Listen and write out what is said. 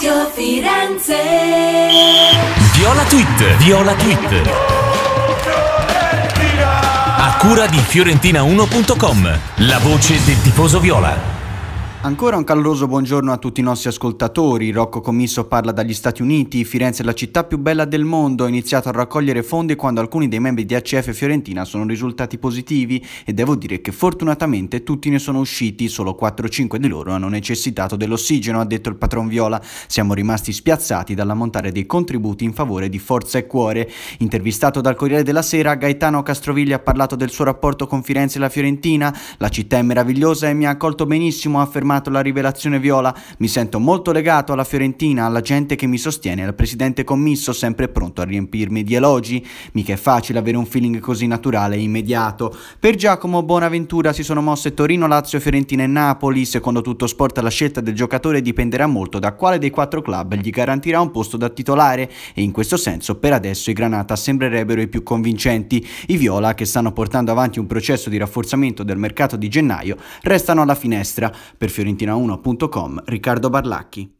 Radio Firenze. Viola Tweet. Viola Tweet. A cura di Fiorentina1.com. La voce del tifoso Viola. Ancora un caloroso buongiorno a tutti i nostri ascoltatori. Rocco Commisso parla dagli Stati Uniti. Firenze è la città più bella del mondo. Ha iniziato a raccogliere fondi quando alcuni dei membri di ACF Fiorentina sono risultati positivi e devo dire che fortunatamente tutti ne sono usciti. Solo 4-5 di loro hanno necessitato dell'ossigeno, ha detto il patron Viola. Siamo rimasti spiazzati dall'ammontare dei contributi in favore di Forza e Cuore. Intervistato dal Corriere della Sera, Gaetano Castroviglia ha parlato del suo rapporto con Firenze e la Fiorentina. La città è meravigliosa e mi ha accolto benissimo, ha affermato confermato la rivelazione viola. Mi sento molto legato alla Fiorentina, alla gente che mi sostiene, al presidente commisso sempre pronto a riempirmi di elogi. Mica è facile avere un feeling così naturale e immediato. Per Giacomo Bonaventura si sono mosse Torino, Lazio, Fiorentina e Napoli. Secondo tutto sport la scelta del giocatore dipenderà molto da quale dei quattro club gli garantirà un posto da titolare e in questo senso per adesso i Granata sembrerebbero i più convincenti. I Viola, che stanno portando avanti un processo di rafforzamento del mercato di gennaio, restano alla finestra. Per fiorentina1.com Riccardo Barlacchi.